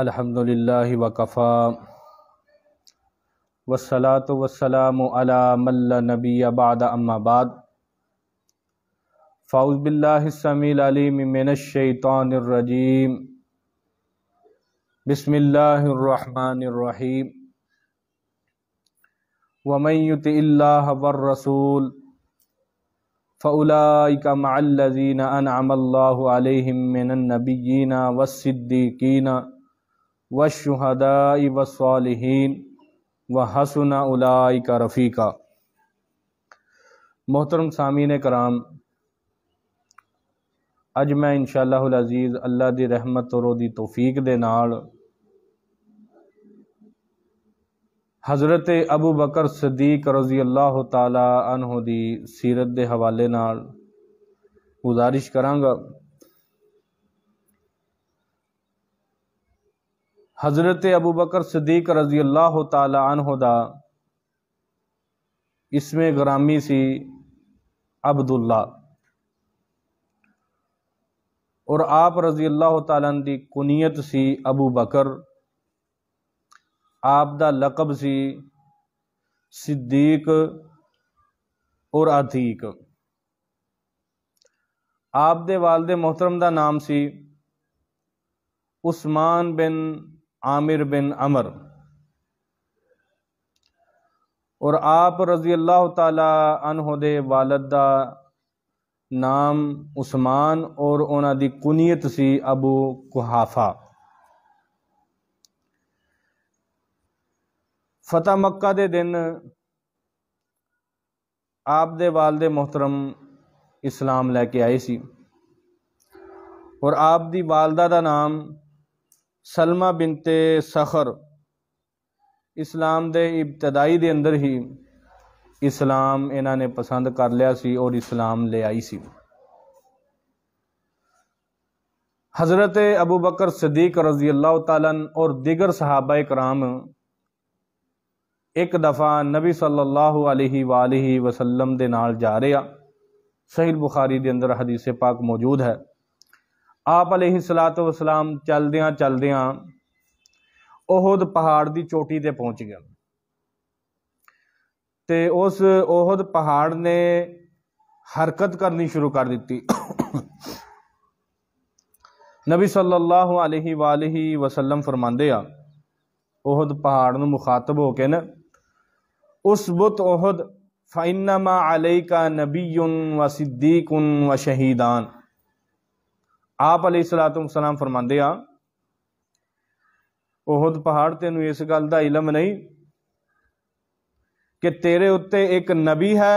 अल्हम्दुलिल्लाहि वकफ़ा वसलात वसलाम अला नबी अबाद अम्माबाद फ़ाउज़बिल्लासमीलमिनशैतरजीम बसमीम वमयुतिल्लाह वर्रसूल फ़लाकमल्लिन अनमल्लाम मिनबीना वसिद्दीकीना वशुहदा वसवालहन व हसना उलाई का रफ़ीका मोहतरम सामिन कराम अज मैं इनशाला अल्लाह की रहमत और तोफीक के हज़रत अबू बकर सदीक रज़ी अल्लाह तला अनहो सीरत के हवाले नाल गुजारिश कराँगा हज़रत अबू बकर सदीक रजी अल्लाह तहदा इसमें ग्रामी सी अब्दुल्ला और आप रजी अल्लाह ती सी अबू बकर आप दा लकब सी सिद्दीक और अतीक आप दे वालदे मोहतरम का नाम सी उस्मान बिन आमिर बिन अमर और आप रज़ी अल्लाह तहदे वालद का नाम उस्मान और उन्होंने की कुनीयत सी अबू कुहाफा फतेह मक्का दे दिन आप दे वालदे मोहतरम इस्लाम लैके आए सी और आप दी वालदा का नाम सलमा बिनते सखर इस्लाम के इब्तदाई के अंदर ही इस्लाम इन्होंने पसंद कर लिया सी और इस्लाम ले आई सी हज़रत अबू बकर सदीक रज़ी अल्लाह तन और दिगर सहाबा कराम एक दफ़ा नबी सल्लल्लाहु अलैहि वालैहि वसल्लम दे नाल जा रहा सही बुखारी के अंदर हदीस पाक मौजूद है आप तो वसलाम चलद चलद ओहद पहाड़ की चोटी ते पहुँच गया तो उस ओहद पहाड़ ने हरकत करनी शुरू कर दी नबी सल्लल्लाहु अलैहि वाल वसलम फरमाते ओहद पहाड़ मुखातब होके न उस बुत ओहद फाइनमा अलई का नबी उन व सिद्दीक उन व शहीदान ਆਪ ਅਲੈ ਸਲਾਤੁ ਸਲਾਮ ਫਰਮਾਉਂਦੇ ਆ ਉਹਦ ਪਹਾੜ ਤੈਨੂੰ ਇਸ ਗੱਲ ਦਾ ਇਲਮ ਨਹੀਂ ਕਿ ਤੇਰੇ ਉੱਤੇ ਇੱਕ ਨਬੀ ਹੈ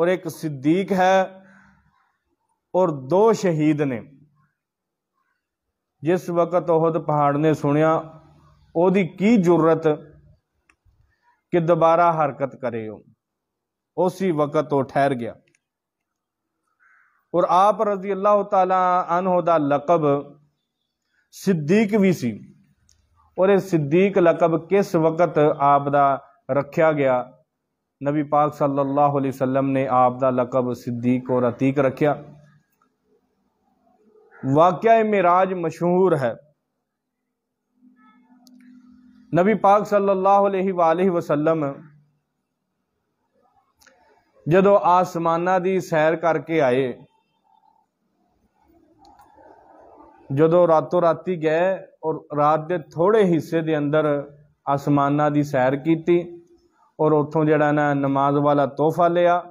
ਔਰ ਇੱਕ ਸਿੱਦੀਕ ਹੈ ਔਰ ਦੋ ਸ਼ਹੀਦ ਨੇ ਜਿਸ ਵਕਤ ਉਹਦ ਪਹਾੜ ਨੇ ਸੁਣਿਆ ਉਹਦੀ ਕੀ ਜੁਰਰਤ ਕਿ ਦੁਬਾਰਾ ਹਰਕਤ ਕਰੇ ਉਹ ਉਸੇ ਵਕਤ ਉਹ ਠਹਿਰ ਗਿਆ और आप रजी अल्लाह तला लकब सिद्दीक भी सी और सिद्दीक लकब किस वक़्त आपका रखा गया नबी पाक सल्लल्लाहु अलैहि वसल्लम ने आपका लकब सिद्दीक और अतीक रखा वाक्य मेराज मशहूर है नबी पाक सल्लल्लाहु अलैहि वसल्लम जदों आसमाना दी सैर करके आए ਜਦੋਂ ਰਾਤੋਂ ਰਾਤੀ ਗਏ ਔਰ ਰਾਤ ਦੇ ਥੋੜੇ ਹਿੱਸੇ ਦੇ ਅੰਦਰ ਅਸਮਾਨਾਂ ਦੀ ਸੈਰ ਕੀਤੀ ਔਰ ਉੱਥੋਂ ਜਿਹੜਾ ਨਾ ਨਮਾਜ਼ ਵਾਲਾ ਤੋਹਫਾ ਲਿਆ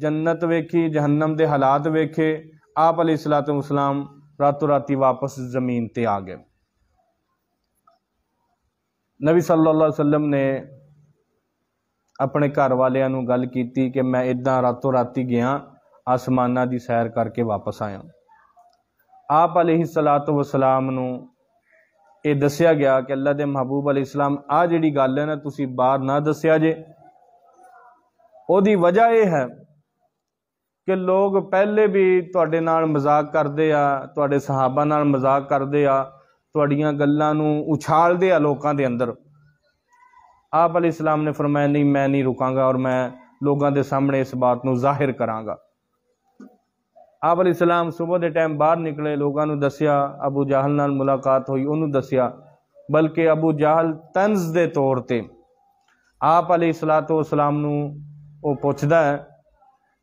ਜੰਨਤ ਵੇਖੀ ਜਹੰਨਮ ਦੇ ਹਾਲਾਤ ਵੇਖੇ ਆਪ ਅਲੀ ਸਲਾਤੁ ਵਸਲਾਮ ਰਾਤੋਂ ਰਾਤੀ ਵਾਪਸ ਜ਼ਮੀਨ ਤੇ ਆ ਗਏ ਨਬੀ ਸੱਲੱਲਾਹੁ ਅਲੈहि ਵਸੱਲਮ ਨੇ ਆਪਣੇ ਘਰ ਵਾਲਿਆਂ ਨੂੰ ਗੱਲ ਕੀਤੀ ਕਿ ਮੈਂ ਇਦਾਂ ਰਾਤੋਂ ਰਾਤੀ ਗਿਆ ਅਸਮਾਨਾਂ ਦੀ ਸੈਰ ਕਰਕੇ ਵਾਪਸ ਆਇਆ ਆਪ ਅਲੈਹਿ ਸਲਾਤੁ ਵਸਲਾਮ ਨੂੰ ਇਹ ਦੱਸਿਆ ਗਿਆ ਕਿ ਅੱਲਾ ਦੇ ਮਹਬੂਬ ਅਲੈਹਿ ਸਲਾਮ ਆ ਜਿਹੜੀ ਗੱਲ ਹੈ ਨਾ ਤੁਸੀਂ ਬਾਹਰ ਨਾ ਦੱਸਿਆ ਜੇ ਉਹਦੀ ਵਜ੍ਹਾ ਇਹ ਹੈ ਕਿ ਲੋਕ ਪਹਿਲੇ ਵੀ ਤੁਹਾਡੇ ਨਾਲ ਮਜ਼ਾਕ ਕਰਦੇ ਆ ਤੁਹਾਡੇ ਸਹਾਬਾ ਨਾਲ ਮਜ਼ਾਕ ਕਰਦੇ ਆ ਤੁਹਾਡੀਆਂ ਗੱਲਾਂ ਨੂੰ ਉਛਾਲਦੇ ਆ ਲੋਕਾਂ ਦੇ ਅੰਦਰ ਆਪ ਅਲੈਹਿ ਸਲਾਮ ਨੇ ਫਰਮਾਇਆ ਨਹੀਂ ਮੈਂ ਨਹੀਂ ਰੁਕਾਂਗਾ ਔਰ ਮੈਂ ਲੋਕਾਂ ਦੇ ਸਾਹਮਣੇ ਇਸ ਬਾਤ ਨੂੰ ਜ਼ਾਹਿਰ ਕਰਾਂਗਾ ਆਪ ਅਲੈਹਿਸਲਾਮ ਸਵੇਰ ਦੇ ਟਾਈਮ ਬਾਹਰ ਨਿਕਲੇ ਲੋਕਾਂ ਨੂੰ ਦੱਸਿਆ ਅਬੂ ਜਾਹਲ ਨਾਲ ਮੁਲਾਕਾਤ ਹੋਈ ਉਹਨੂੰ ਦੱਸਿਆ ਬਲਕਿ ਅਬੂ ਜਾਹਲ ਤਨਜ਼ ਦੇ ਤੌਰ ਤੇ ਆਪ ਅਲੈਹਿਸਲਾਤੋ ਵਸਲਾਮ ਨੂੰ ਉਹ ਪੁੱਛਦਾ ਹੈ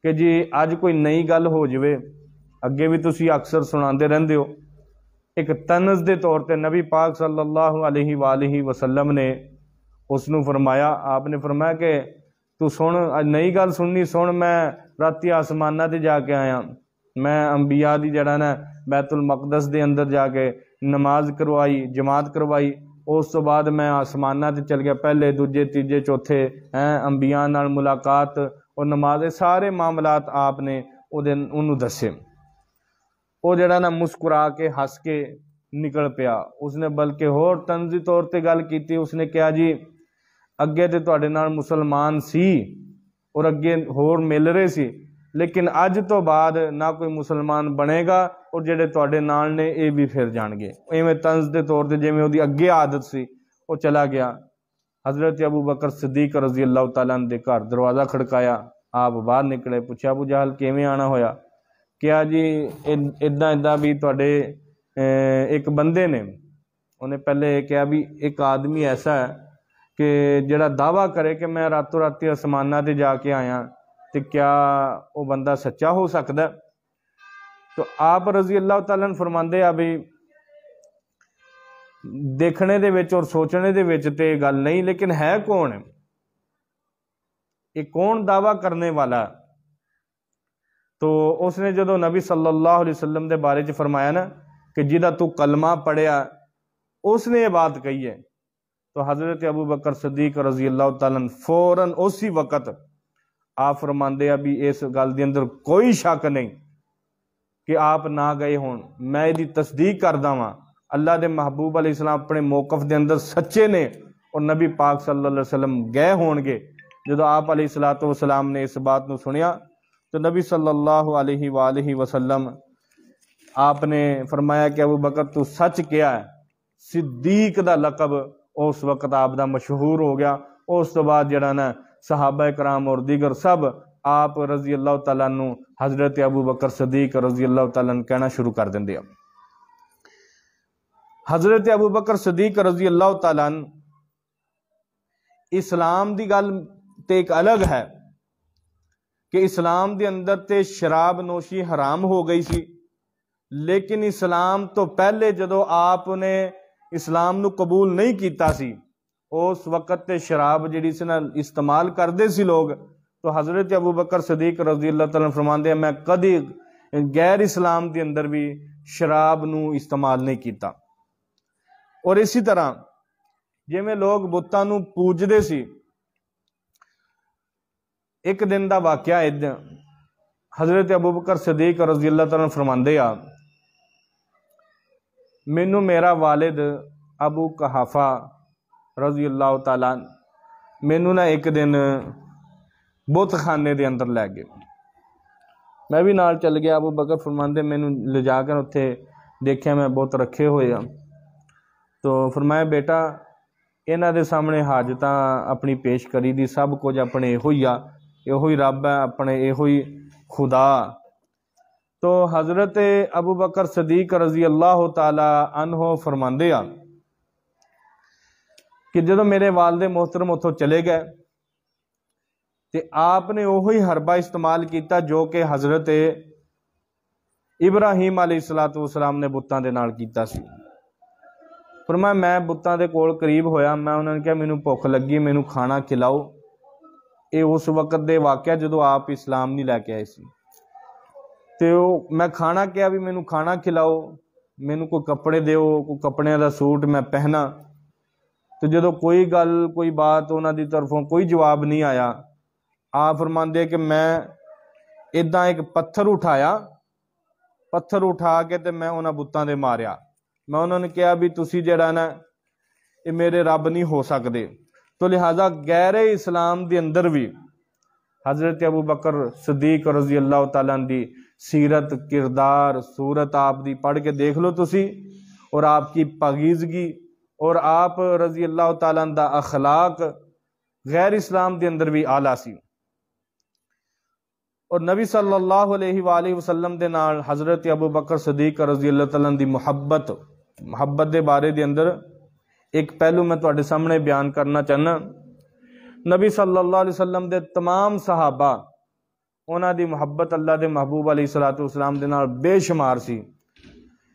ਕਿ ਜੀ ਅੱਜ ਕੋਈ ਨਈ ਗੱਲ ਹੋ ਜਵੇ ਅੱਗੇ ਵੀ ਤੁਸੀਂ ਅਕਸਰ ਸੁਣਾਉਂਦੇ ਰਹਿੰਦੇ ਹੋ ਇੱਕ ਤਨਜ਼ ਦੇ ਤੌਰ ਤੇ ਨਬੀ ਪਾਕ ਸੱਲੱਲਾਹੁ ਅਲੈਹਿ ਵਾਲਹੀ ਵਸੱਲਮ ਨੇ ਉਸ ਨੂੰ ਫਰਮਾਇਆ ਆਪ ਨੇ ਫਰਮਾਇਆ ਕਿ ਤੂੰ ਸੁਣ ਅੱਜ ਨਈ ਗੱਲ ਸੁਣਨੀ ਸੁਣ ਮੈਂ ਰਾਤੀ ਆਸਮਾਨਾਂ ਤੇ ਜਾ ਕੇ ਆਇਆ ਮੈਂ ਅੰਬੀਆ ਦੀ ਜਿਹੜਾ ਨਾ ਬੈਤੁਲ ਮਕਦਸ ਦੇ ਅੰਦਰ ਜਾ ਕੇ ਨਮਾਜ਼ ਕਰਵਾਈ ਜਮਾਤ ਕਰਵਾਈ ਉਸ ਤੋਂ ਬਾਅਦ ਮੈਂ ਆਸਮਾਨਾਂ ਤੇ ਚਲ ਗਿਆ ਪਹਿਲੇ ਦੂਜੇ ਤੀਜੇ ਚੌਥੇ ਹੈ ਅੰਬੀਆਂ ਨਾਲ ਮੁਲਾਕਾਤ ਉਹ ਨਮਾਜ਼ ਦੇ ਸਾਰੇ ਮਾਮਲਾਤ ਆਪ ਨੇ ਉਹਦੇ ਉਹਨੂੰ ਦੱਸੇ ਉਹ ਜਿਹੜਾ ਨਾ ਮੁਸਕਰਾ ਕੇ ਹੱਸ ਕੇ ਨਿਕਲ ਪਿਆ ਉਸਨੇ ਬਲਕਿ ਹੋਰ ਤਨਜ਼ੀ ਤੌਰ ਤੇ ਗੱਲ ਕੀਤੀ ਉਸਨੇ ਕਿਹਾ ਜੀ ਅੱਗੇ ਤੇ ਤੁਹਾਡੇ ਨਾਲ ਮੁਸਲਮਾਨ ਸੀ ਔਰ ਅੱਗੇ ਹੋਰ ਮਿਲ ਰਹੇ ਸੀ ਲੇਕਿਨ ਅੱਜ ਤੋਂ ਬਾਅਦ ਨਾ ਕੋਈ ਮੁਸਲਮਾਨ ਬਣੇਗਾ ਔਰ ਜਿਹੜੇ ਤੁਹਾਡੇ ਨਾਲ ਨੇ ਇਹ ਵੀ ਫਿਰ ਜਾਣਗੇ ਐਵੇਂ ਤੰਜ਼ ਦੇ ਤੌਰ ਤੇ ਜਿਵੇਂ ਉਹਦੀ ਅੱਗੇ ਆਦਤ ਸੀ ਉਹ ਚਲਾ ਗਿਆ حضرت ਅਬੂ ਬਕਰ ਸਿੱਦੀਕ ਰਜ਼ੀ ਅੱਲਾਹ ਤਾਲਾ ਦੇ ਘਰ ਦਰਵਾਜ਼ਾ ਖੜਕਾਇਆ ਆਪ ਬਾਹਰ ਨਿਕਲੇ ਪੁੱਛਿਆ ਅਬੂ ਜਹਲ ਕਿਵੇਂ ਆਣਾ ਹੋਇਆ ਕਿਹਾ ਜੀ ਇਦਾਂ ਇਦਾਂ ਵੀ ਤੁਹਾਡੇ ਇੱਕ ਬੰਦੇ ਨੇ ਉਹਨੇ ਪਹਿਲੇ ਕਿਹਾ ਵੀ ਇੱਕ ਆਦਮੀ ਐਸਾ ਹੈ ਕਿ ਜਿਹੜਾ ਦਾਵਾ ਕਰੇ ਕਿ ਮੈਂ ਰਾਤੋਂ ਰਾਤੀ ਅਸਮਾਨਾਂ ਤੇ ਜਾ ਕੇ ਆਇਆ तो क्या वो बंदा सच्चा हो सकता है तो आप रजी अल्लाह तन फरमाते भी देखने दे विच और सोचने दे गल नहीं लेकिन है कौन एक कौन दावा करने वाला तो उसने जो नबी सल्लल्लाहु अलैहि वसल्लम के बारे च फरमाया ना कि जिदा तू कलमा पढ़िया उसने ये बात कही है तो हज़रत अबू बकर सदीक रजी अल्लाह तन फ़ौरन उसी वक़्त आप फरमाते भी इस गल के अंदर कोई शक नहीं कि आप ना गए हो मैं तस्दीक करता वा अल्लाह के महबूब अली इस्लाम अपने मौकफ के अंदर सच्चे ने और नबी पाक सल्ला गए हो जो आप अली तो वसलाम ने इस बात को सुनिया तो नबी सल्लल्लाहु अलैहि वालैहि वसल्लम आपने फरमाया कि अबू बकर तू सच क्या है सिद्दीक का लकब उस वक्त आपका मशहूर हो गया उस तो बाद जरा ना सहाब कराम और दीगर सब आप रजी अल्लाह तला हज़रत अबू बकर सदीक रजी अल्लाह तला कहना शुरू कर देंगे हज़रत अबू बकर सदीक रजी अल्लाह तला इस्लाम की गल तो एक अलग है कि इस्लाम के अंदर तो शराब नोशी हराम हो गई सी लेकिन इस्लाम तो पहले जो आपने इस्लाम कबूल नहीं किया उस वक़्त शराब जी इस्तेमाल करते लोग तो हज़रत अबू बकर सदीक रजी अल्लाह तला फरमाते मैं कभी गैर इस्लाम के अंदर भी शराब न इस्तेमाल नहीं किया और इसी तरह जिमें लोग बुतों पूजते एक दिन का वाकया इद हज़रत अबू बकर सदीक रजी अल्लाह तला फरमाते मैनू मेरा वालिद अबू कहाफा ਰਜ਼ੀ ਅੱਲਾਹ ਤਾਲਾ ਮੈਨੂੰ ਨਾ ਇੱਕ ਦਿਨ ਬੁੱਤਖਾਨੇ ਦੇ ਅੰਦਰ ਲੈ ਗਏ ਮੈਂ ਵੀ ਨਾਲ ਚੱਲ ਗਿਆ ਅਬੂ ਬਕਰ ਫਰਮਾਉਂਦੇ ਮੈਨੂੰ ਲਿਜਾ ਕੇ ਉੱਥੇ ਦੇਖਿਆ ਮੈਂ ਬੁੱਤ ਰੱਖੇ ਹੋਏ ਆ ਤੋ ਫਰਮਾਇਆ ਬੇਟਾ ਇਹਨਾਂ ਦੇ ਸਾਹਮਣੇ ਹਾਜਤਾਂ ਆਪਣੀ ਪੇਸ਼ ਕਰੀ ਦੀ ਸਭ ਕੁਝ ਆਪਣੇ ਇਹੋ ਹੀ ਆ ਇਹੋ ਹੀ ਰੱਬ ਹੈ ਆਪਣੇ ਇਹੋ ਹੀ ਖੁਦਾ ਤੋ ਹਜ਼ਰਤ ਅਬੂ ਬਕਰ ਸਦੀਕ ਰਜ਼ੀ ਅੱਲਾਹੁ ਤਾਲਾ ਅਨਹੁ ਫਰਮਾਉਂਦੇ ਆ ਕਿ ਜਦੋਂ ਮੇਰੇ ਵਾਲਦੇ ਮੋਹਤਰਮ ਉੱਥੋਂ ਚਲੇ ਗਏ ਤੇ ਆਪ ਨੇ ਉਹੋ ਹੀ ਹਰਬਾ ਇਸਤੇਮਾਲ ਕੀਤਾ ਜੋ ਕਿ ਹਜ਼ਰਤ ਇਬਰਾਹੀਮ ਅਲੈਹਿਸਸਲਾਮ ਨੇ ਬੁੱਤਾਂ ਦੇ ਨਾਲ ਕੀਤਾ ਸੀ ਫਰਮਾਇਆ ਮੈਂ ਬੁੱਤਾਂ ਦੇ ਕੋਲ ਕਰੀਬ ਹੋਇਆ ਮੈਂ ਉਹਨਾਂ ਨੇ ਕਿਹਾ ਮੈਨੂੰ ਭੁੱਖ ਲੱਗੀ ਮੈਨੂੰ ਖਾਣਾ ਖਿਲਾਓ ਇਹ ਉਸ ਵਕਤ ਦੇ ਵਾਕਿਆ ਜਦੋਂ ਆਪ ਇਸਲਾਮ ਨਹੀਂ ਲੈ ਕੇ ਆਏ ਸੀ ਤੇ ਉਹ ਮੈਂ ਖਾਣਾ ਕਿਹਾ ਵੀ ਮੈਨੂੰ ਖਾਣਾ ਖਿਲਾਓ ਮੈਨੂੰ ਕੋਈ ਕੱਪੜੇ ਦਿਓ ਕੋਈ ਕੱਪੜਿਆਂ ਦਾ ਸੂਟ ਮੈਂ ਪਹਿਨਾ तो जो कोई गल कोई बात उन्होंने तरफों कोई जवाब नहीं आया आ फरमाते कि मैं इदा एक पत्थर उठाया पत्थर उठा के तो मैं उन्होंने बुतों ने मारिया मैं उन्होंने कहा भी तुम जरा ना ये मेरे रब नहीं हो सकते तो लिहाजा गहरे इस्लाम के अंदर भी हज़रत अबू बकर सदीक रजी अल्लाह तला की सीरत किरदार सूरत आप की पढ़ के देख लो तुम और आपकी पगीजगी और आप रजी अल्लाह तला अखलाक गैर इस्लाम के अंदर भी आला सी और नबी सल्ला वसलम के नज़रत अबू बकर सदीक रजी अल्लाह तला की मुहब्बत मुहब्बत के बारे के अंदर एक पहलू मैं थोड़े सामने बयान करना चाहना नबी सल्ला वसलम के तमाम साहबा उन्होंने मुहब्बत अल्लाह के महबूब अली सलात वसलाम बेशुमार सी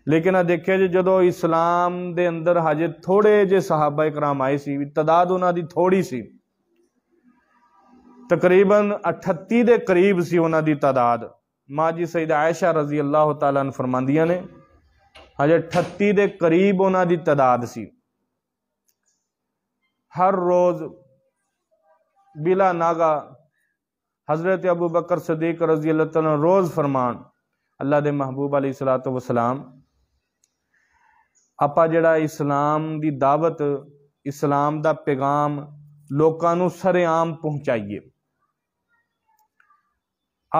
लेकिन देखिए जी जो इस्लाम के अंदर हजे थोड़े जे साहबा कराम आए थ तादाद उन्होंने थोड़ी सी तकरीबन अठती के करीब सी उन्होंने तादाद माँ जी सईद आयशा रजी अल्लाह तला फरमादिया ने हजे अठती के करीब उन्होंने तादाद सी हर रोज़ बिला नागा हज़रत अबू बकर सदीक रजी अल्लाह तला रोज़ फरमान अल्लाह के महबूब अली सलाह तो वसलाम आप जरा इस्लाम की दावत इस्लाम का पैगाम लोगों सरेआम पहुँचाइए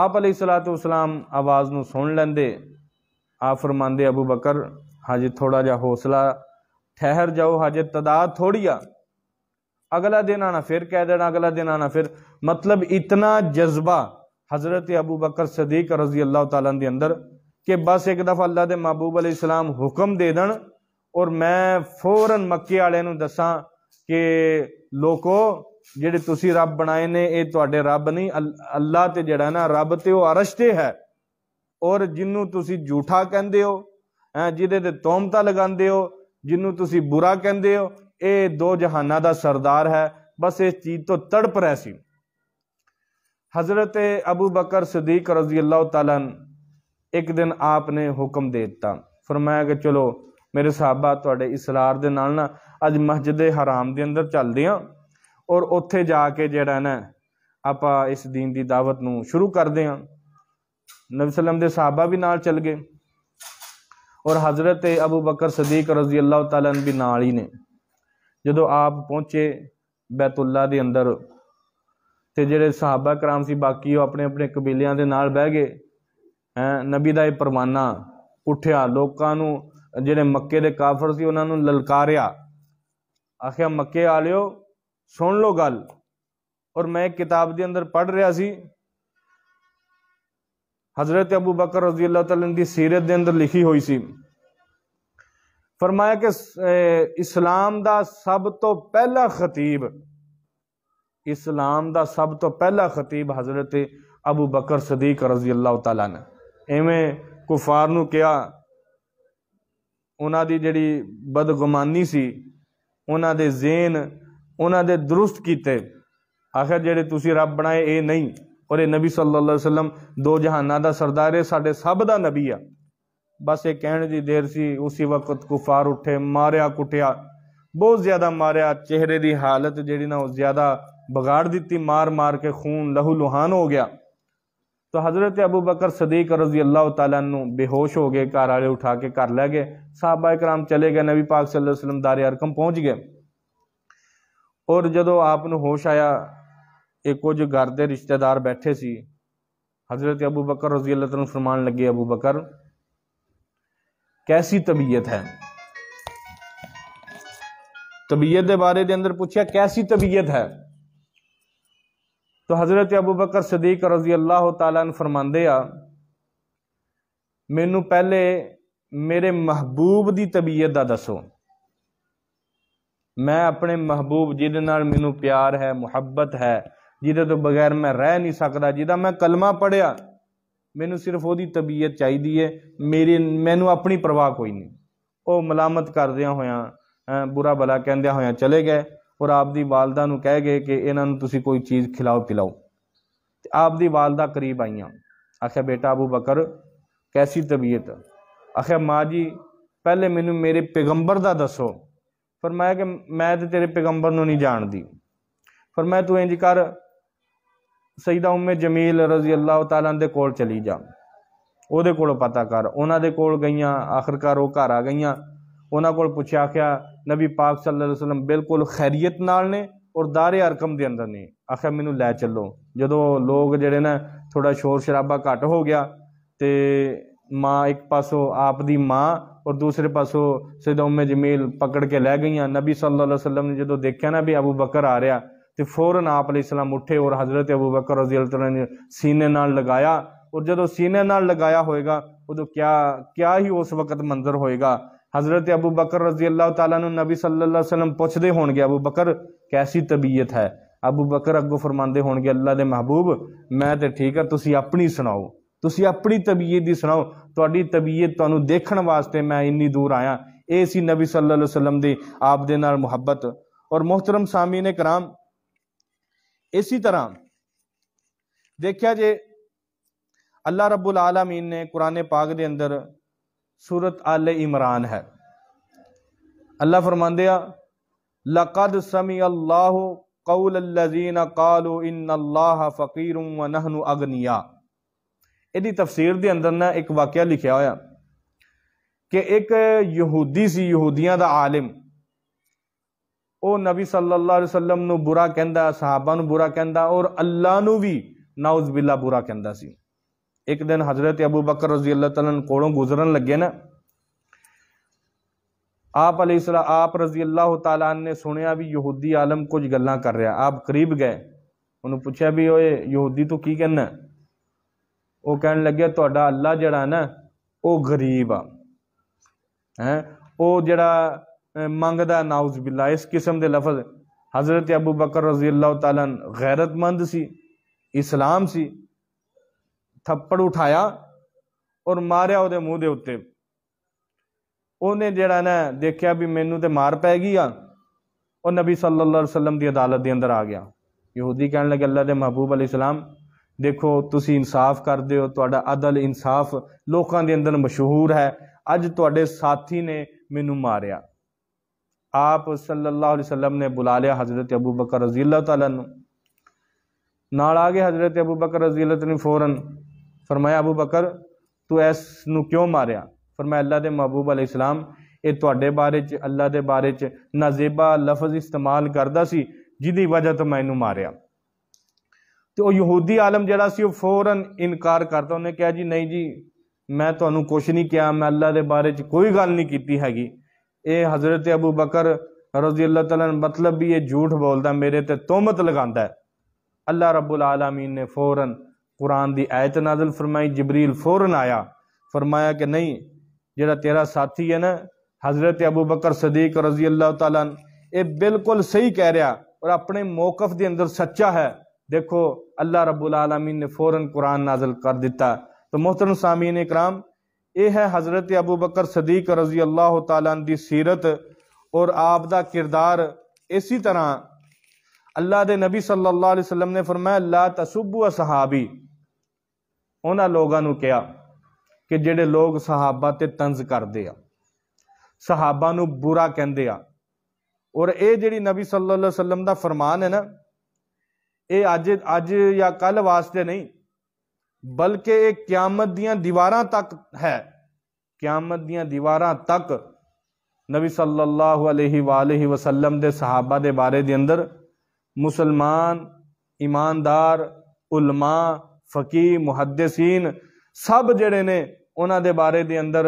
आप अली सलाह तो इस्लाम आवाज़ न सुन लेंदे आ फरमाते अबू बकर हजे थोड़ा जा हौसला ठहर जाओ हजे तादाद थोड़ी आ अगला दिन आना फिर कह देना अगला दिन आना फिर मतलब इतना जज्बा हज़रत अबू बकर सदीक रजी अल्लाह तला अंदर कि बस एक दफा अल्लाह के महबूब अली इस्लाम हुक्म दे दें ਔਰ ਮੈਂ ਫੌਰਨ ਮੱਕੇ ਵਾਲਿਆਂ ਨੂੰ ਦੱਸਾਂ ਕਿ ਲੋਕੋ ਜਿਹੜੇ ਤੁਸੀਂ ਰੱਬ ਬਣਾਏ ਨੇ ਇਹ ਤੁਹਾਡੇ ਰੱਬ ਨਹੀਂ ਅੱਲਾ ਤੇ ਜਿਹੜਾ ਨਾ ਰੱਬ ਤੇ ਉਹ ਅਰਸ਼ ਤੇ ਹੈ ਔਰ ਜਿੰਨੂੰ ਤੁਸੀਂ ਝੂਠਾ ਕਹਿੰਦੇ ਹੋ ਹੈ ਜਿਹਦੇ ਤੇ ਤੋਮਤਾ ਲਗਾਉਂਦੇ ਹੋ ਜਿੰਨੂੰ ਤੁਸੀਂ ਬੁਰਾ ਕਹਿੰਦੇ ਹੋ ਇਹ ਦੋ ਜਹਾਨਾਂ ਦਾ ਸਰਦਾਰ ਹੈ ਬਸ ਇਸ ਚੀਜ਼ ਤੋਂ ਤੜਪ ਰਹਿ ਸੀ हज़रत अबू बकर सदीक रजी अल्लाह तन एक दिन आपने हुक्म दे दिता फरमाया कि चलो ਮੇਰੇ ਸਾਹਬਾ ਤੁਹਾਡੇ ਇਸਲਾਰ ਦੇ ਨਾਲ ਨਾ ਅੱਜ ਮਸਜਿਦ ਹਰਾਮ ਦੇ ਅੰਦਰ ਚੱਲਦੇ ਆਂ ਔਰ ਉੱਥੇ ਜਾ ਕੇ ਜਿਹੜਾ ਨਾ ਆਪਾਂ ਇਸ دین ਦੀ ਦਾਵਤ ਨੂੰ ਸ਼ੁਰੂ ਕਰਦੇ ਆਂ ਨਬੀ ਸੱਲਮ ਦੇ ਸਾਹਬਾ ਵੀ ਨਾਲ ਚੱਲ ਗਏ ਔਰ ਹਜ਼ਰਤ ਅਬੂ ਬਕਰ ਸਦੀਕ ਰਜ਼ੀ ਅੱਲਾਹ ਤਾਲਾ ਵੀ ਨਾਲ ਹੀ ਨੇ ਜਦੋਂ ਆਪ ਪਹੁੰਚੇ ਬੈਤੁੱਲਾ ਦੇ ਅੰਦਰ ਤੇ ਜਿਹੜੇ ਸਾਹਬਾ ਕਰਾਮ ਸੀ ਬਾਕੀ ਉਹ ਆਪਣੇ ਆਪਣੇ ਕਬੀਲਿਆਂ ਦੇ ਨਾਲ ਬਹਿ ਗਏ ਹੈ ਨਬੀ ਦਾ ਇਹ ਪਰਮਾਨਾ ਉੱਠਿਆ ਲੋਕਾਂ ਨੂੰ ਜਿਹੜੇ मके के काफर से उन्होंने ललकारिया ਲਲਕਾਰਿਆ मके ਮੱਕੇ ਵਾਲਿਓ सुन लो गल और मैं किताब के अंदर पढ़ रहा हज़रत अबू बकर रजी अल्लाह तन की सीरत के अंदर लिखी हुई सी फरमाया कि इस्लाम का सब तो पहला खतीब इस्लाम का सब तो पहला खतीब हज़रत अबू बकर सदीक रजी अल्लाह तला ने इवें कुफार क्या ਉਹਨਾਂ ਦੀ ਜਿਹੜੀ ਬਦਗੁਮਾਨੀ ਸੀ ਉਹਨਾਂ ਦੇ ਜ਼ੇਨ ਉਹਨਾਂ ਦੇ ਦਰੁਸਤ ਕੀਤੇ ਆਖਰ ਜਿਹੜੇ ਤੁਸੀਂ ਰੱਬ ਬਣਾਏ ਇਹ ਨਹੀਂ ਔਰ ਇਹ ਨਬੀ ਸੱਲੱਲਾਹੁ ਅਲੈਹਿ ਵਸੱਲਮ ਦੋ ਜਹਾਨਾਂ ਦਾ ਸਰਦਾਰ ਹੈ ਸਾਡੇ ਸਭ ਦਾ ਨਬੀ ਆ ਬਸ ਇਹ ਕਹਿਣ ਦੀ ਦੇਰ ਸੀ ਉਸੇ ਵਕਤ ਕੁਫਾਰ ਉੱਠੇ ਮਾਰਿਆ ਕੁੱਟਿਆ ਬਹੁਤ ਜ਼ਿਆਦਾ ਮਾਰਿਆ ਚਿਹਰੇ ਦੀ ਹਾਲਤ ਜਿਹੜੀ ਨਾ ਉਹ ਜ਼ਿਆਦਾ ਵਿਗਾੜ ਦਿੱਤੀ ਮਾਰ ਮਾਰ ਕੇ ਖੂਨ ਲਹੂ ਲੁਹਾਨ ਹੋ ਗਿਆ तो हज़रत अबू बकर सदीक रजी अल्लाह तु बेहोश हो गए घर आए उठा के घर लै गए साहबा कराम चले गए नबी पाक सल्लम दार अरकम पहुँच गए और जो आप होश आया एक कुछ घर के रिश्तेदार बैठे से हज़रत अबू बकर रजी अल्लाह तुम फरमान लगे अबू बकर कैसी तबीयत है तबीयत के बारे के अंदर पूछा कैसी तबीयत है तो हज़रत अबू बकर सदीक रजी अल्लाह तला फरमाते मैनू पहले मेरे महबूब की तबीयत का दसो मैं अपने महबूब जिद मैनू प्यार है मुहब्बत है जिद तो बगैर मैं रह नहीं सकता जिदा मैं कलमा पढ़िया मैनू सिर्फ वो तबीयत चाहिए है मेरी मैनू अपनी परवाह कोई नहीं ਉਹ करद हो बुरा ਬੁਰਾ ਭਲਾ हो चले गए ਔਰ ਆਪ ਦੀ ਵਾਲਦਾ ਨੂੰ ਕਹਿ ਗਏ ਕਿ ਇਹਨਾਂ ਨੂੰ ਤੁਸੀਂ ਕੋਈ ਚੀਜ਼ ਖਿਲਾਓ ਪਿਲਾਓ ਤੇ ਆਪ ਦੀ ਵਾਲਦਾ ਕਰੀਬ ਆਈਆਂ ਆਖਿਆ ਬੇਟਾ ਅਬੂ ਬਕਰ ਕੈਸੀ ਤਬੀਅਤ ਆਖਿਆ ਮਾਂ ਜੀ ਪਹਿਲੇ ਮੈਨੂੰ ਮੇਰੇ ਪੈਗੰਬਰ ਦਾ ਦੱਸੋ فرمایا ਕਿ ਮੈਂ ਤੇ ਤੇਰੇ ਪੈਗੰਬਰ ਨੂੰ ਨਹੀਂ ਜਾਣਦੀ فرمایا ਤੂੰ ਇੰਜ ਕਰ ਸੈਦਾ ਉਮਮ ਜਮੀਲ ਰਜ਼ੀ ਅੱਲਾਹ ਤਾਲਾ ਦੇ ਕੋਲ ਚਲੀ ਜਾ ਉਹਦੇ ਕੋਲ ਪਤਾ ਕਰ ਉਹਨਾਂ ਦੇ ਕੋਲ ਗਈਆਂ ਆਖਰਕਾਰ ਉਹ ਘਰ ਆ ਗਈਆਂ ਉਹਨਾਂ ਕੋਲ ਪੁੱਛਿਆ ਆਖਿਆ ਨਬੀ ਪਾਕ ਸੱਲੱਲਾਹੁ ਅਲੈਹਿ ਵਸੱਲਮ ਬਿਲਕੁਲ ਖੈਰੀਅਤ ਨਾਲ ਨੇ ਔਰ ਦਾਰੇ ਅਰਕਮ ਦੇ ਅੰਦਰ ਨੇ ਆਖਿਆ ਮੈਨੂੰ ਲੈ ਚੱਲੋ ਜਦੋਂ ਲੋਕ ਜਿਹੜੇ ਨਾ ਥੋੜਾ ਸ਼ੋਰ ਸ਼ਰਾਬਾ ਘਟ ਹੋ ਗਿਆ ਤੇ ਮਾਂ ਇੱਕ ਪਾਸੋਂ ਆਪ ਦੀ ਮਾਂ ਔਰ ਦੂਸਰੇ ਪਾਸੋਂ ਸਿਦਮ ਉਮੇ ਜਮੀਲ ਪਕੜ ਕੇ ਲੈ ਗਈਆਂ ਨਬੀ ਸੱਲੱਲਾਹੁ ਅਲੈਹਿ ਵਸੱਲਮ ਨੇ ਜਦੋਂ ਦੇਖਿਆ ਨਾ ਵੀ ਅਬੂ ਬਕਰ ਆ ਰਿਹਾ ਤੇ ਫੌਰਨ ਆਪ ਅਲੈਹਿ ਸਲਾਮ ਉੱਠੇ ਔਰ ਹਜ਼ਰਤ ਅਬੂ ਬਕਰ ਰਜ਼ੀ ਅੱਲਾਹੁ ਤਾਲਾ ਨੇ ਸੀਨੇ ਨਾਲ ਲਗਾਇਆ ਔਰ ਜਦੋਂ ਸੀਨੇ ਨਾਲ ਲਗਾਇਆ ਹੋਏਗਾ ਉਦੋਂ ਕਿਆ ਕਿਆ ਹੀ ਉਸ ਵਕਤ ਮੰਜ਼ਰ ਹੋਏਗਾ हज़रत अबू बकर रजी अल्लाह नबी सल्ला वसलम पुछते हो गए अबू बकर कैसी तबीयत है अबू बकर अगों फरमाते हो गए अल्लाह के महबूब मैं तो ठीक हाँ तुम अपनी सुनाओ तुम अपनी तबीयत की सुनाओ थोड़ी तबीयत तू देखने वास्ते मैं इन्नी दूर आया ये नबी सल वसलम की आप दे मुहब्बत और मोहतरम सामी ने कराम इसी तरह देखा जे अल्लाह रबुल आलमीन ने कुरने पाग के अंदर सूरत आल इमरान है अल्लाह फरमांदया लकद समी अल्लाह कौलजी कालो इन अल्लाह फकीर नहनु अगनिया यदि तफसीर के अंदर ना एक वाक्य लिखा हुआ कि एक यहूदी सी यहूदिया का आलिम वह नबी सल्ला वसलम बुरा कहता साहबा बुरा कहता और अल्लाह भी नाउज बिल्ला बुरा कहता सी एक दिन हजरत अबू बकर रजी अल्लाह तला को गुजरन लगे ना आप अलीसला आप रजी अल्लाह तला ने सुनिया भी यहूदी आलम कुछ गल् कर रहा आप करीब गए उन्होंने पूछा भी ओ यूदी तू की कहना वो कह लगे तो अल्लाह जड़ा ना वो गरीब आ है वो जड़ा मंगदा नाउज बिल्ला इस किस्म के लफज हज़रत अबू बकर रजी अल्लाह तैरतमंद सी इस्लाम सी थप्पड़ उठाया और मारिया वो मूँह के उत्ते उन्हें जरा ना देखा भी मैनू तो मार पै गई और नबी सल्ला वसलम की अदालत के अंदर आ गया यहूदी कह लगे अल्लाह के महबूब अली सलाम देखो तुम इंसाफ कर दौड़ा अदल इंसाफ लोगों के अंदर मशहूर है अज थोड़े साथी ने मैनू मारिया आप सल्लाह वसलम ने बुला लिया हज़रत अबू बकर रजील तला आ गए हज़रत अबू बकर रजील फौरन फरमाया अबू बकर तू इस क्यों मारिया मैं अल्लाह के महबूब अल इस्लाम ये थोड़े बारे च अल्लाह के बारे च नजेबा लफज़ इस्तेमाल करता सी जिदी वजह तो मैं इनू मारिया तो वह यहूदी आलम जरा फौरन इनकार करता उन्हें कहा जी नहीं जी मैं थोन तो कुछ नहीं किया मैं अल्लाह के बारे च कोई गल नहीं की हैगी हज़रत अबू बकर रजी अल्लाह तला मतलब भी ये झूठ बोलता मेरे ते तोहमत लगा अल्लाह रबुल आलमीन ने फौरन कुरान की आयत नाजल फरमाई जबरील फौरन आया फरमाया कि नहीं जरा तेरा साथी है ना हज़रत अबू बकर सदीक रजी अल्लाह तला ये बिल्कुल सही कह रहा और अपने मौकफ के अंदर सच्चा है देखो अल्लाह रबुल आलमीन ने फ़ौरन कुरान नाजल कर दिता तो मोहतरम ने कराम यह है हज़रत अबू बकर सदीक रजी अल्लाह की सीरत और आपका किरदार इसी तरह अल्लाह के नबी सल्लल्लाहु ने फरमाया ला तसुबू सहाबी ਉਹਨਾਂ ਲੋਕਾਂ ਨੂੰ ਕਿਹਾ ਕਿ ਜਿਹੜੇ ਲੋਕ ਸਹਾਬਾ ਤੇ ਤੰਜ਼ ਕਰਦੇ ਆ ਸਹਾਬਾ ਨੂੰ ਬੁਰਾ ਕਹਿੰਦੇ ਆ ਔਰ ਇਹ ਜਿਹੜੀ ਨਬੀ ਸੱਲੱਲਾਹੁ ਅਲੈहि ਵਸੱਲਮ ਦਾ ਫਰਮਾਨ ਹੈ ਨਾ ਇਹ ਅੱਜ ਅੱਜ ਜਾਂ ਕੱਲ ਵਾਸਤੇ ਨਹੀਂ ਬਲਕਿ ਇਹ ਕਿਆਮਤ ਦੀਆਂ ਦੀਵਾਰਾਂ ਤੱਕ ਹੈ ਕਿਆਮਤ ਦੀਆਂ ਦੀਵਾਰਾਂ ਤੱਕ ਨਬੀ ਸੱਲੱਲਾਹੁ ਅਲੈहि ਵਾਲੈਹਿ ਵਸੱਲਮ ਦੇ ਸਹਾਬਾ ਦੇ ਬਾਰੇ ਦੇ ਅੰਦਰ ਮੁਸਲਮਾਨ ईमानदार उलमा फकी मुहदसीन सब जड़े ने उन्होंने बारे के अंदर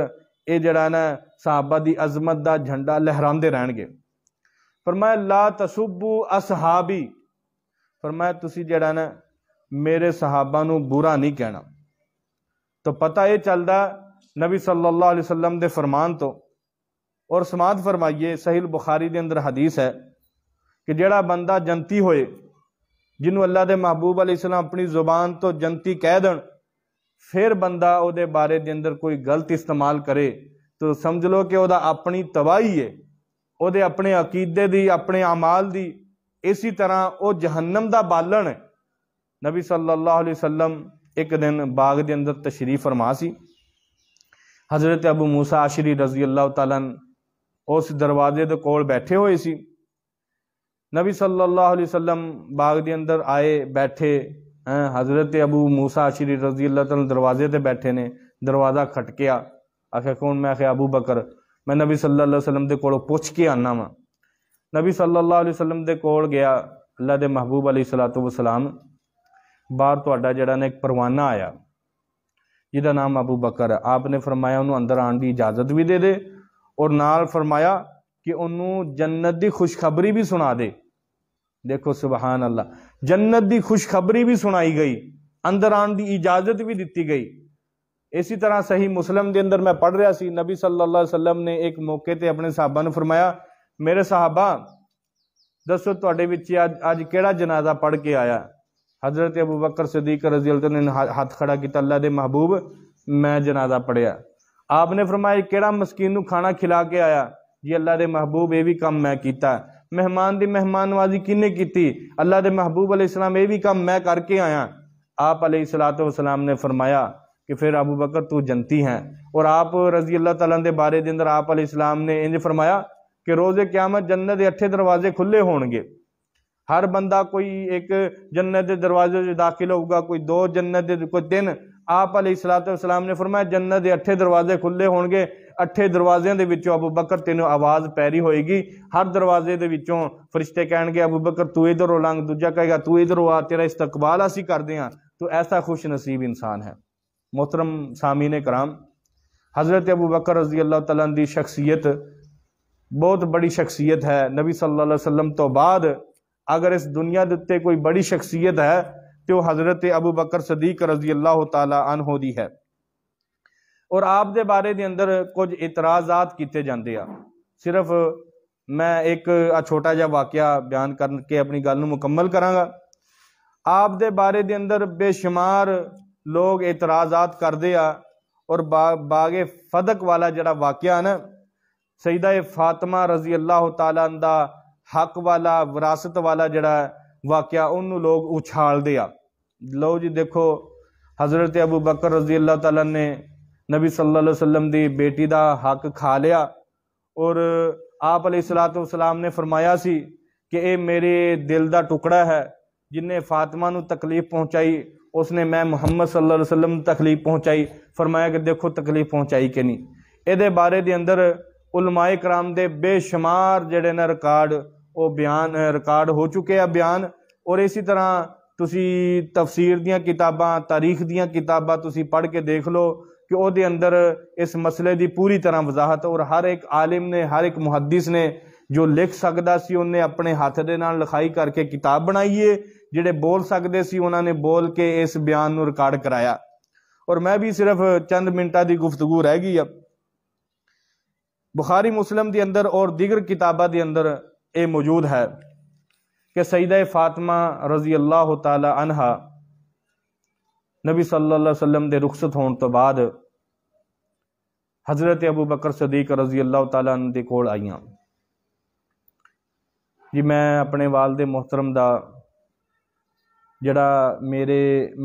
ये जड़ा ना साहबा की अजमत का झंडा लहराते पर मैं ला तसुबू असहाबी फरमाय तुम जड़ा ना मेरे साहबा बुरा नहीं कहना तो पता यह चलता नबी सल्ला के फरमान तो और समाध फरमाइए सहिल बुखारी के अंदर हदीस है कि जड़ा बंदा जंती होए ਜਿਹਨੂੰ ਅੱਲਾ ਦੇ ਮਹਬੂਬ ਅਲੀ ਸਲਾਮ ਆਪਣੀ ਜ਼ੁਬਾਨ ਤੋਂ ਜੰਤੀ ਕਹਿ ਦੇਣ ਫਿਰ ਬੰਦਾ ਉਹਦੇ ਬਾਰੇ ਦੇ ਅੰਦਰ ਕੋਈ ਗਲਤ ਇਸਤੇਮਾਲ ਕਰੇ ਤਾਂ ਸਮਝ ਲਓ ਕਿ ਉਹਦਾ ਆਪਣੀ ਤਬਾਹੀ ਹੈ ਉਹਦੇ ਆਪਣੇ ਅਕੀਦੇ ਦੀ ਆਪਣੇ ਆਮਾਲ ਦੀ ਇਸੇ ਤਰ੍ਹਾਂ ਉਹ ਜਹੰਨਮ ਦਾ ਬਾਲਣ ਹੈ ਨਬੀ ਸੱਲੱਲਾਹੁ ਅਲੈहि ਵਸੱਲਮ ਇੱਕ ਦਿਨ ਬਾਗ ਦੇ ਅੰਦਰ ਤਸ਼ਰੀਫ ਫਰਮਾ ਸੀ حضرت ਅਬੂ موسی رضی اللہ تعالی عنہ ਉਸ ਦਰਵਾਜ਼ੇ ਦੇ ਕੋਲ ਬੈਠੇ ਹੋਏ ਸੀ नबी सल्लल्लाहु अलैहि वसल्लम बाग के अंदर आए बैठे हज़रत अबू मूसा श्री रजी अल्लाह तला दरवाजे ते बैठे ने दरवाज़ा खटकिया आखे कौन मैं आखे अबू बकर मैं नबी सल्लल्लाहु अलैहि वसल्लम दे पुछ के आना वा नबी सल्लल्लाहु अलैहि वसल्लम दे कोल गया अल्लाह दे महबूब अली सलातु वसलाम बाहर थोड़ा जड़ा ने एक परवाना आया ਜਿਹਦਾ नाम अबू बकर आपने फरमाया उन्होंने अंदर आने की इजाजत भी दे दे ਦੇ ਦੇ ਔਰ ਨਾਲ ਫਰਮਾਇਆ ਕਿ ਉਹਨੂੰ ਜੰਨਤ ਦੀ ਖੁਸ਼ਖਬਰੀ ਵੀ देखो सुबहान अल्लाह जन्नत की खुशखबरी भी सुनाई गई अंदर आने की इजाजत भी दी गई इसी तरह सही मुस्लिम के अंदर मैं पढ़ रहा सी नबी सल्लल्लाहु अलैहि ने एक मौके पर अपने साहबा ने फरमाया मेरे साहबा दसो थोड़े अज अज कि जनाजा पढ़ के आया हजरत अबू बकर सदीक रजी ने हाथ खड़ा किया अल्लाह के महबूब मैं जनाजा पढ़िया आपने फरमाया कि मस्कीन खाना खिला के आया जी अल्लाह के महबूब यह भी काम मैं किया ਮਹਿਮਾਨ ਦੀ ਮਹਿਮਾਨਵਾਜ਼ੀ ਕਿਨੇ ਕੀਤੀ ਅੱਲਾ ਦੇ ਮਹਿਬੂਬ ਅਲੈਹ ਸਲਾਮ ਇਹ ਵੀ ਕੰਮ ਮੈਂ ਕਰਕੇ ਆਇਆ ਆਪ ਅਲੈਹ ਸਲਾਤੁ ਵਸਲਾਮ ने फरमाया कि फिर अबू बकर तू जनती हैं और आप रजी अल्लाह तला के बारे के अंदर आप इस्लाम ने इंज फरमाया कि रोज़ क्यामत जन्नत अठे दरवाजे खुले होंगे हर बंदा कोई एक जन्नत के दरवाजे दाखिल होगा कोई दो जन्नत कोई तीन आप अलीसलाम ने फरमाया जन्नत के अठे दरवाजे खुले हो गए अठे दरवाजे अबू बकर तेन आवाज़ पैरी होएगी हर दरवाजे के फरिश्ते कह गए अबू बकर तू इधर इधरों लंघ दूजा कहेगा तू इधरों आ तेरा इस्तकबाल असी करते हैं तो ऐसा खुश नसीब इंसान है मोहतरम सामी ने कराम हज़रत अबू बकर रजी अल्लाह तला की शख्सियत बहुत बड़ी शख्सियत है नबी सल वसलम तो बाद अगर इस दुनिया के उत्ते कोई बड़ी शख्सियत है तो हज़रत अबू बकर सदीक रजी अल्लाह तन है और आप दे बारे के अंदर कुछ इतराजात किए जाते सिर्फ मैं एक छोटा जहा वाक्य बयान करके अपनी गल मुकम्मल करा आप दे बारे के अंदर बेशुमार लोग इतराजात करते और बा बागे फदक वाला जरा वाक्य न सहीदा फातमा रजी अल्लाह हक वाला विरासत वाला जरा ਵਾਕਿਆ ਉਹਨੂੰ ਲੋਕ ਉਛਾਲਦੇ ਆ ਲਓ ਜੀ ਦੇਖੋ ਹਜ਼ਰਤ ਅਬੂ ਬਕਰ ਰਜ਼ੀ ਅੱਲਾਹ ਤਾਲਾ ਨੇ ਨਬੀ ਸੱਲੱਲਾਹੁ ਅਲੈहि ਵਸੱਲਮ ਦੀ ਬੇਟੀ ਦਾ ਹੱਕ ਖਾ ਲਿਆ ਔਰ ਆਪ ਅਲੈਹਿ ਸਲਾਤੁ ਵਸਲਾਮ ਨੇ ਫਰਮਾਇਆ ਸੀ ਕਿ ਇਹ ਮੇਰੇ ਦਿਲ ਦਾ ਟੁਕੜਾ ਹੈ ਜਿਨੇ ਫਾਤਿਮਾ ਨੂੰ ਤਕਲੀਫ ਪਹੁੰਚਾਈ ਉਸਨੇ ਮੈਂ ਮੁਹੰਮਦ ਸੱਲੱਲਾਹੁ ਅਲੈਹਿ ਵਸੱਲਮ ਨੂੰ ਤਕਲੀਫ ਪਹੁੰਚਾਈ ਫਰਮਾਇਆ ਕਿ ਦੇਖੋ ਤਕਲੀਫ ਪਹੁੰਚਾਈ ਕਿ ਨਹੀਂ ਇਹਦੇ ਬਾਰੇ ਦੇ ਅੰਦਰ ਉਲਮਾਏ ਕਰਾਮ ਦੇ ਬੇਸ਼ੁਮਾਰ ਜਿਹੜੇ ਨੇ ਰਿਕਾਰਡ वो बयान रिकॉर्ड हो चुके हैं बयान और इसी तरह तुम तफसीर दिताबा तारीख दिताबा तुम पढ़ के देख लो कि वो अंदर इस मसले की पूरी तरह वजाहत और हर एक आलिम ने हर एक मुहदिस ने जो लिख सकता सी उन्हें अपने हाथ के नाल लिखाई करके किताब बनाई है जेडे बोल सकते उन्होंने बोल के इस बयान रिकॉर्ड कराया और मैं भी सिर्फ चंद मिनटा की गुफ्तगू रह गई बुखारी मुस्लिम के अंदर और दिगर किताबा के अंदर ਇਹ ਮੌਜੂਦ ਹੈ ਕਿ ਸੈਦਾ ਫਾਤਿਮਾ ਰਜ਼ੀ ਅੱਲਾਹ ਤਾਲਾ ਅਨਹਾ ਨਬੀ ਸੱਲੱਲਾਹੁ ਅਲੈहि ਵਸੱਲਮ ਦੇ ਰੁਖਸਤ ਹੋਣ ਤੋਂ ਬਾਅਦ حضرت ਅਬੂ ਬਕਰ ਸਦੀਕ ਰਜ਼ੀ ਅੱਲਾਹ ਤਾਲਾ ਅਨ ਦੇ ਕੋਲ ਆਈਆਂ ਜੀ ਮੈਂ ਆਪਣੇ ਵਾਲਦੇ ਮੁਹਤਰਮ ਦਾ ਜਿਹੜਾ ਮੇਰੇ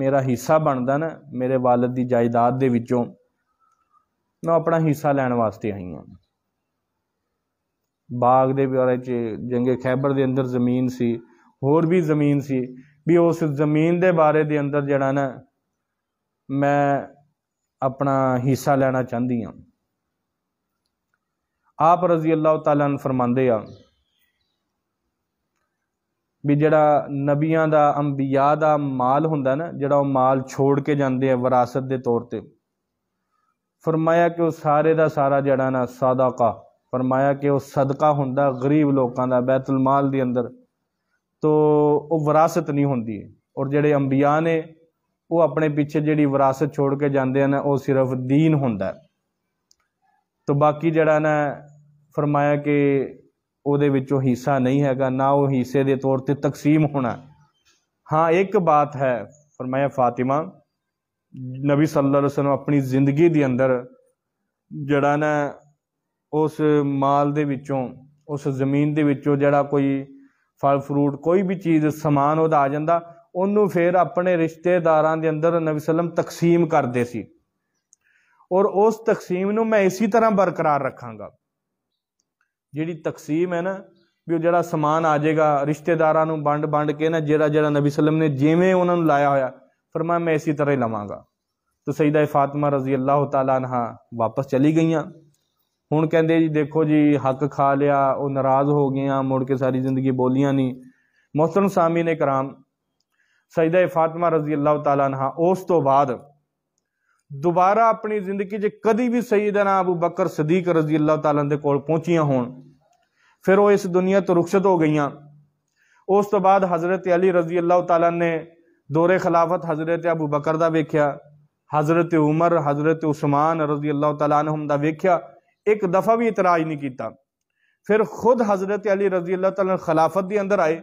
ਮੇਰਾ ਹਿੱਸਾ ਬਣਦਾ ਨਾ ਮੇਰੇ ਵਾਲਦ ਦੀ ਜਾਇਦਾਦ ਦੇ ਵਿੱਚੋਂ ਨਾ ਆਪਣਾ ਹਿੱਸਾ ਲੈਣ ਵਾਸਤੇ ਆਈ ਹਾਂ बाग दे जंगे खैबर के अंदर जमीन से होर भी जमीन से भी उस जमीन के बारे के अंदर जरा ना मैं अपना हिस्सा लेना चाहती हाँ आप रजी अल्लाह तला फरमाते भी जरा नबिया का अंबिया का माल हों जरा माल छोड़ के जाते हैं विरासत के तौर पर फरमाया कि सारे का सारा जरा ना का فرمایا کہ وہ صدقہ ہوندا غریب لوکاں دا بیت المال دے اندر تو وہ وراثت نہیں ہوندی ہے اور جڑے انبیاء نے وہ اپنے پیچھے جڑی وراثت چھوڑ کے جاندے ہیں وہ صرف دین ہوندا ہے تو باقی جڑا نا فرمایا کہ او دے وچوں حصہ نہیں ہے گا نہ او حصے دے طور تے تقسیم ہونا ہاں ایک بات ہے فرمایا فاطمہ نبی صلی اللہ علیہ وسلم اپنی زندگی دے اندر ਜਿਹੜਾ ਨਾ ਉਸ ਮਾਲ ਦੇ ਵਿੱਚੋਂ ਉਸ ਜ਼ਮੀਨ ਦੇ ਵਿੱਚੋਂ ਜਿਹੜਾ ਕੋਈ ਫਲ ਫਰੂਟ ਕੋਈ ਵੀ ਚੀਜ਼ ਸਮਾਨ ਉਹਦਾ ਆ ਜਾਂਦਾ ਉਹਨੂੰ ਫਿਰ ਆਪਣੇ ਰਿਸ਼ਤੇਦਾਰਾਂ ਦੇ ਅੰਦਰ ਨਬੀ ਸੱਲਮ ਤਕਸੀਮ ਕਰਦੇ ਸੀ ਔਰ ਉਸ ਤਕਸੀਮ ਨੂੰ ਮੈਂ ਇਸੇ ਤਰ੍ਹਾਂ ਬਰਕਰਾਰ ਰੱਖਾਂਗਾ ਜਿਹੜੀ ਤਕਸੀਮ ਹੈ ਨਾ ਵੀ ਉਹ ਜਿਹੜਾ ਸਮਾਨ ਆ ਜਾਏਗਾ ਰਿਸ਼ਤੇਦਾਰਾਂ ਨੂੰ ਵੰਡ ਵੰਡ ਕੇ ਨਾ ਜਿਹੜਾ ਜਿਹੜਾ ਨਬੀ ਸੱਲਮ ਨੇ ਜਿਵੇਂ ਉਹਨਾਂ ਨੂੰ ਲਾਇਆ ਹੋਇਆ ਫਰਮਾਇਆ ਮੈਂ ਇਸੇ ਤਰ੍ਹਾਂ ਹੀ ਲਵਾਂਗਾ तो सईदा फ़ातिमा रज़ी अल्लाह ताला वापस चली गईं हूँ कहें जी देखो जी हक खा लिया वो नाराज़ हो गए मुड़ के सारी जिंदगी बोलिया नहीं मोहसन सामी ने कराम सईद फातमा रजी अल्लाह तला उस तो बाद दोबारा अपनी जिंदगी च कभी भी सईद ना अबू बकर सदीक रजी अल्लाह तला के कोल पहुंचिया हो फिर वह इस दुनिया तो रुखसत हो गई उस तो बाद हज़रत अली रजी अल्लाह तला ने दौरे खिलाफत हज़रत अबू बकर वेख्या हज़रत उमर हज़रत उस्मान रजी अल्लाह तला ने वेख्या ਇੱਕ ਦਫਾ ਵੀ ਇਤਰਾਜ਼ ਨਹੀਂ ਕੀਤਾ ਫਿਰ ਖੁਦ حضرت ਅਲੀ ਰਜ਼ੀ ਅੱਲਾਹ ਤਾਲਾ ਖਲਾਫਤ ਦੇ ਅੰਦਰ ਆਏ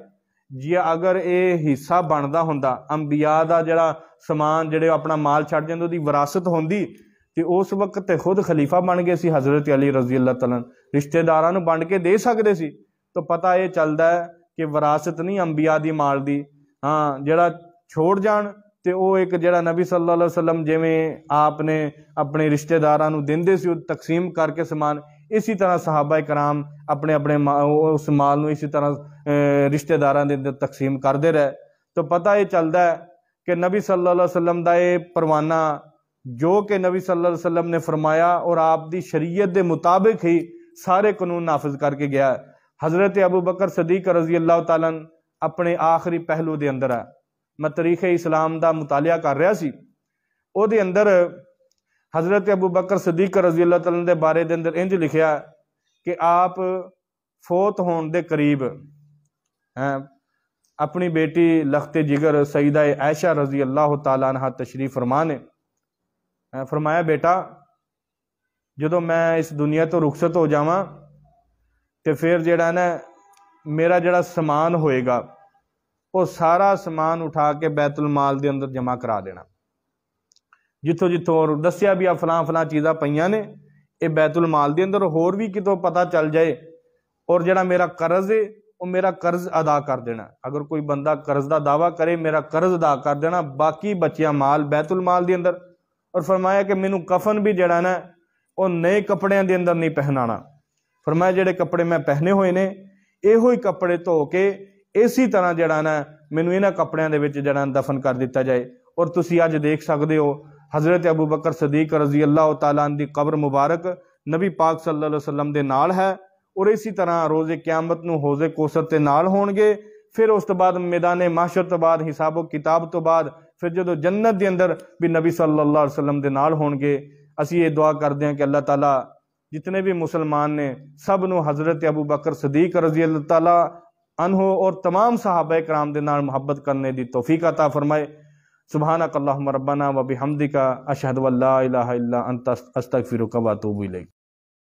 ਜੇ ਅਗਰ ਇਹ ਹਿੱਸਾ ਬਣਦਾ ਹੁੰਦਾ ਅੰਬਿਆ ਦਾ ਜਿਹੜਾ ਸਮਾਨ ਜਿਹੜੇ ਆਪਣਾ ਮਾਲ ਛੱਡ ਜਾਂਦੇ ਉਹਦੀ ਵਿਰਾਸਤ ਹੁੰਦੀ ਤੇ ਉਸ ਵਕਤ ਤੇ ਖੁਦ ਖਲੀਫਾ ਬਣ ਗਏ ਸੀ حضرت ਅਲੀ ਰਜ਼ੀ ਅੱਲਾਹ ਤਾਲਾ ਰਿਸ਼ਤੇਦਾਰਾਂ ਨੂੰ ਵੰਡ ਕੇ ਦੇ ਸਕਦੇ ਸੀ ਤਾਂ ਪਤਾ ਇਹ ਚੱਲਦਾ ਕਿ ਵਿਰਾਸਤ ਨਹੀਂ ਅੰਬਿਆ ਦੀ ਮਾਲ ਦੀ ਹਾਂ ਜਿਹੜਾ ਛੋੜ ਜਾਣ तो वह एक जरा नबी सल्ला वसलम जिमें आपने अपने रिश्तेदार दें से तकसीम करके समान इसी तरह सहाबा कराम अपने अपने मा उस माल में इसी तरह रिश्तेदार तकसीम करते रहे तो पता यह चलता है कि नबी सल वसलम का यह परवाना जो कि नबी सल वसलम ने फरमाया और आपकी शरीय के मुताबिक ही सारे कानून नाफिज करके गया हज़रत अबू बकर सदीक रजी अल्लाह तला अपने आखिरी पहलू के अंदर है मैं तरीक इस्लाम का मुतालिया कर रहा है वो अंदर हज़रत अबू बकर सदीक रजी अल्लाह तला के बारे के अंदर इंज लिखा कि आप फोत हो करीब है अपनी बेटी लखते जिगर सईदा ऐशा रजी अल्लाह तला तशरीफ फरमा ने फरमाया बेटा जो मैं इस दुनिया तो रुखसत हो जाव तो फिर जरा मेरा जरा समान होएगा ਉਹ ਸਾਰਾ ਸਮਾਨ ਉਠਾ ਕੇ ਬੈਤੁਲ ਮਾਲ ਦੇ ਅੰਦਰ ਜਮ੍ਹਾਂ ਕਰਾ ਦੇਣਾ ਜਿੱਥੋਂ ਜਿੱਥੋਂ ਔਰ ਦੱਸਿਆ ਵੀ ਆ ਫਲਾਂ ਫਲਾਂ ਚੀਜ਼ਾਂ ਪਈਆਂ ਨੇ ਇਹ ਬੈਤੁਲ ਮਾਲ ਦੇ ਅੰਦਰ ਹੋਰ ਵੀ ਕਿਤੋਂ ਪਤਾ ਚੱਲ ਜਾਏ ਔਰ ਜਿਹੜਾ ਮੇਰਾ ਕਰਜ਼ ਏ ਉਹ ਮੇਰਾ ਕਰਜ਼ ਅਦਾ ਕਰ ਦੇਣਾ ਅਗਰ ਕੋਈ ਬੰਦਾ ਕਰਜ਼ ਦਾ ਦਾਵਾ ਕਰੇ ਮੇਰਾ ਕਰਜ਼ ਅਦਾ ਕਰ ਦੇਣਾ ਬਾਕੀ ਬਚਿਆ ਮਾਲ ਬੈਤੁਲ ਮਾਲ ਦੇ ਅੰਦਰ ਔਰ ਫਰਮਾਇਆ ਕਿ ਮੈਨੂੰ ਕਫਨ ਵੀ ਜਿਹੜਾ ਨਾ ਉਹ ਨਏ ਕੱਪੜਿਆਂ ਦੇ ਅੰਦਰ ਨਹੀਂ ਪਹਿਨਾਣਾ ਫਰਮਾਇਆ ਜਿਹੜੇ ਕੱਪੜੇ ਮੈਂ ਪਹਿਨੇ ਹੋਏ ਨੇ ਇਹੋ ਹੀ ਕੱਪੜੇ ਧੋ ਕੇ ਇਸੇ ਤਰ੍ਹਾਂ ਜਿਹੜਾ ਨਾ ਮੈਨੂੰ ਇਹਨਾਂ ਕੱਪੜਿਆਂ ਦੇ ਵਿੱਚ ਜਿਹੜਾ ਦਫਨ ਕਰ ਦਿੱਤਾ ਜਾਏ ਔਰ ਤੁਸੀਂ ਅੱਜ ਦੇਖ ਸਕਦੇ ਹੋ ਹਜ਼ਰਤ ਅਬੂ ਬਕਰ ਸਦੀਕ ਰਜ਼ੀ ਅੱਲਾਹ ਤਾਲਾ ਦੀ ਕਬਰ ਮੁਬਾਰਕ ਨਬੀ ਪਾਕ ਸੱਲੱਲਾਹੁ ਅਲੈहि ਵਸੱਲਮ ਦੇ ਨਾਲ ਹੈ ਔਰ ਇਸੇ ਤਰ੍ਹਾਂ ਰੋਜ਼ੇ ਕਿਆਮਤ ਨੂੰ ਹੋਜ਼ੇ ਕੋਸਰ ਤੇ ਨਾਲ ਹੋਣਗੇ ਫਿਰ ਉਸ ਤੋਂ ਬਾਅਦ ਮੈਦਾਨੇ ਮਾਸ਼ਰ ਤੋਂ ਬਾਅਦ ਹਿਸਾਬੋ ਕਿਤਾਬ ਤੋਂ ਬਾਅਦ ਫਿਰ ਜਦੋਂ ਜੰਨਤ ਦੇ ਅੰਦਰ ਵੀ ਨਬੀ ਸੱਲੱਲਾਹੁ ਅਲੈहि ਵਸੱਲਮ ਦੇ ਨਾਲ ਹੋਣਗੇ ਅਸੀਂ ਇਹ ਦੁਆ ਕਰਦੇ ਹਾਂ ਕਿ ਅੱਲਾਹ ਤਾਲਾ जितने भी मुसलमान ने सब नु हज़रत अबू बकर सदीक रजी अल्लाह अनहो और तमाम साहब कराम के नाल मुहब्बत करने की तोफीक अता फरमाए सुबहान कल्ला मरबाना वबी हमदिका अशहद वल्ला अंत अस्तक फिर कबा तूबी